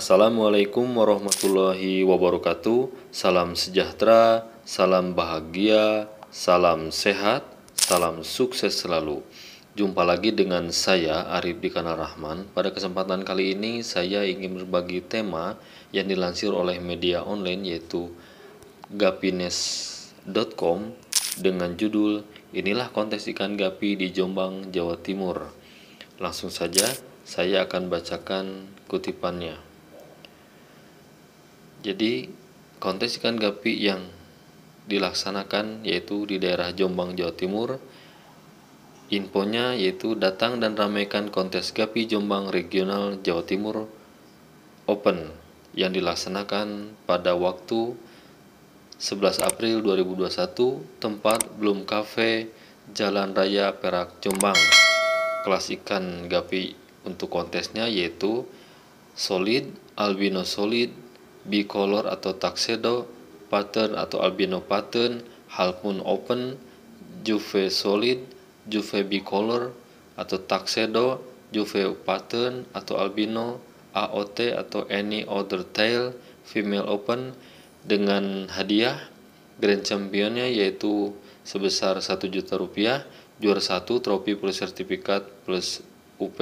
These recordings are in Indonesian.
Assalamualaikum warahmatullahi wabarakatuh. Salam sejahtera, salam bahagia, salam sehat, salam sukses selalu. Jumpa lagi dengan saya Arif Dikana Rahman. Pada kesempatan kali ini saya ingin berbagi tema yang dilansir oleh media online yaitu gapines.com dengan judul Inilah kontes ikan gapi di Jombang, Jawa Timur. Langsung saja saya akan bacakan kutipannya. Jadi kontes ikan gapi yang dilaksanakan yaitu di daerah Jombang Jawa Timur. Infonya yaitu datang dan ramaikan kontes gapi Jombang Regional Jawa Timur Open yang dilaksanakan pada waktu 11 April 2021 tempat belum kafe Jalan Raya Perak Jombang. Kelas ikan gapi untuk kontesnya yaitu solid, albino solid, bicolor atau tuxedo, pattern atau albino pattern, half moon open, juve solid, juve bicolor atau tuxedo, juve pattern atau albino, AOT atau any other tail female open dengan hadiah grand championnya yaitu sebesar 1 juta rupiah, juara satu trofi plus sertifikat plus UP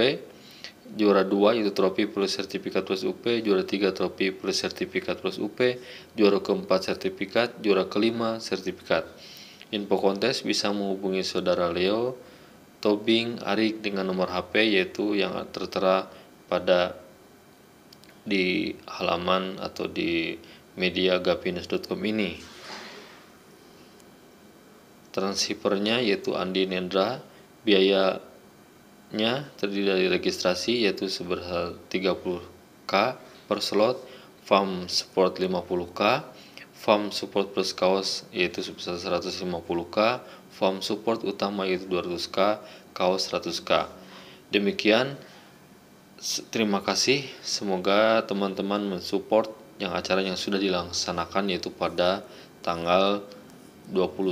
juara 2 itu trofi plus sertifikat plus UP, juara 3 trofi plus sertifikat plus UP, juara keempat sertifikat, juara kelima sertifikat. Info kontes bisa menghubungi saudara Leo Tobing Arik dengan nomor HP yaitu yang tertera pada di halaman atau di media gapinus.com ini. Transfernya yaitu Andi Nendra, biaya nya terdiri dari registrasi yaitu sebesar 30k per slot, farm support 50k, farm support plus kaos yaitu sebesar 150k, farm support utama yaitu 200k, kaos 100k. Demikian terima kasih semoga teman-teman mensupport yang acara yang sudah dilaksanakan yaitu pada tanggal 21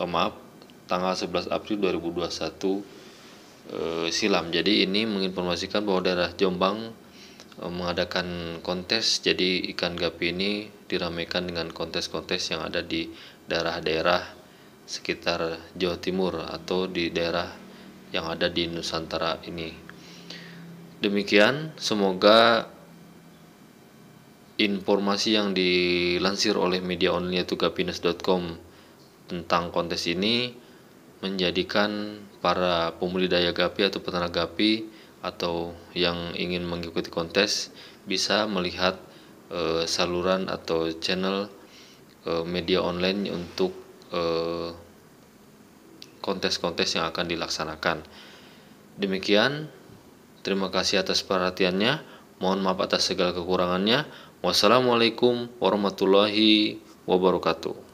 eh, maaf tanggal 11 April 2021 Eh, silam. Jadi ini menginformasikan bahwa daerah Jombang eh, mengadakan kontes. Jadi ikan gapi ini diramaikan dengan kontes-kontes yang ada di daerah-daerah sekitar Jawa Timur atau di daerah yang ada di Nusantara ini. Demikian, semoga informasi yang dilansir oleh media online yaitu gapines.com tentang kontes ini menjadikan para pemuli daya gapi atau peternak gapi atau yang ingin mengikuti kontes bisa melihat e, saluran atau channel e, media online untuk eh, kontes-kontes yang akan dilaksanakan. Demikian, terima kasih atas perhatiannya. Mohon maaf atas segala kekurangannya. Wassalamualaikum warahmatullahi wabarakatuh.